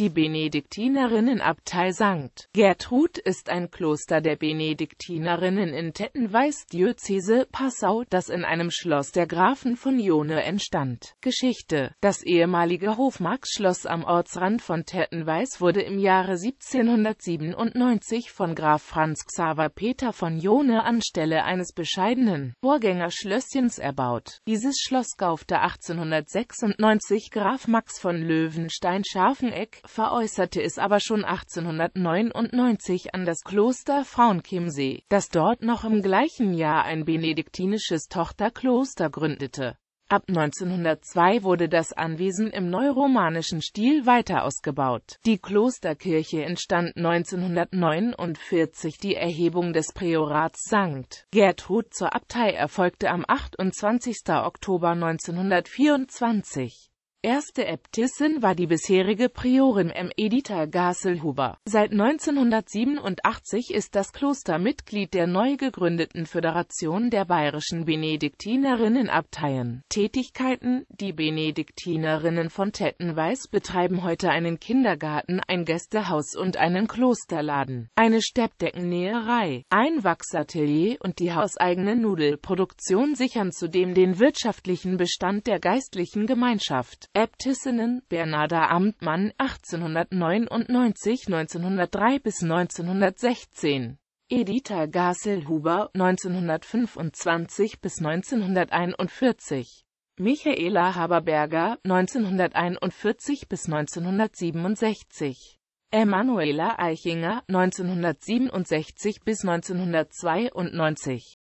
Die Benediktinerinnenabtei St. Gertrud ist ein Kloster der Benediktinerinnen in Tettenweiß, Diözese Passau, das in einem Schloss der Grafen von Jone entstand. Geschichte Das ehemalige Hofmarksschloss am Ortsrand von Tettenweiß wurde im Jahre 1797 von Graf Franz Xaver Peter von Jone anstelle eines bescheidenen Vorgängerschlösschens erbaut. Dieses Schloss kaufte 1896 Graf Max von Löwenstein-Scharfeneck veräußerte es aber schon 1899 an das Kloster Frauenchiemsee, das dort noch im gleichen Jahr ein benediktinisches Tochterkloster gründete. Ab 1902 wurde das Anwesen im neuromanischen Stil weiter ausgebaut. Die Klosterkirche entstand 1949. Die Erhebung des Priorats St. Gertrud zur Abtei erfolgte am 28. Oktober 1924. Erste Äbtissin war die bisherige Priorin M. Editha Gaselhuber. Seit 1987 ist das Kloster Mitglied der neu gegründeten Föderation der bayerischen Benediktinerinnenabteien. Tätigkeiten Die Benediktinerinnen von Tettenweiß betreiben heute einen Kindergarten, ein Gästehaus und einen Klosterladen, eine Steppdeckennäherei, ein Wachsatelier und die hauseigene Nudelproduktion sichern zudem den wirtschaftlichen Bestand der geistlichen Gemeinschaft. Äbtissinnen Bernarda Amtmann 1899, 1903 bis 1916 Editha Gasel-Huber 1925 bis 1941 Michaela Haberberger 1941 bis 1967 Emanuela Eichinger 1967 bis 1992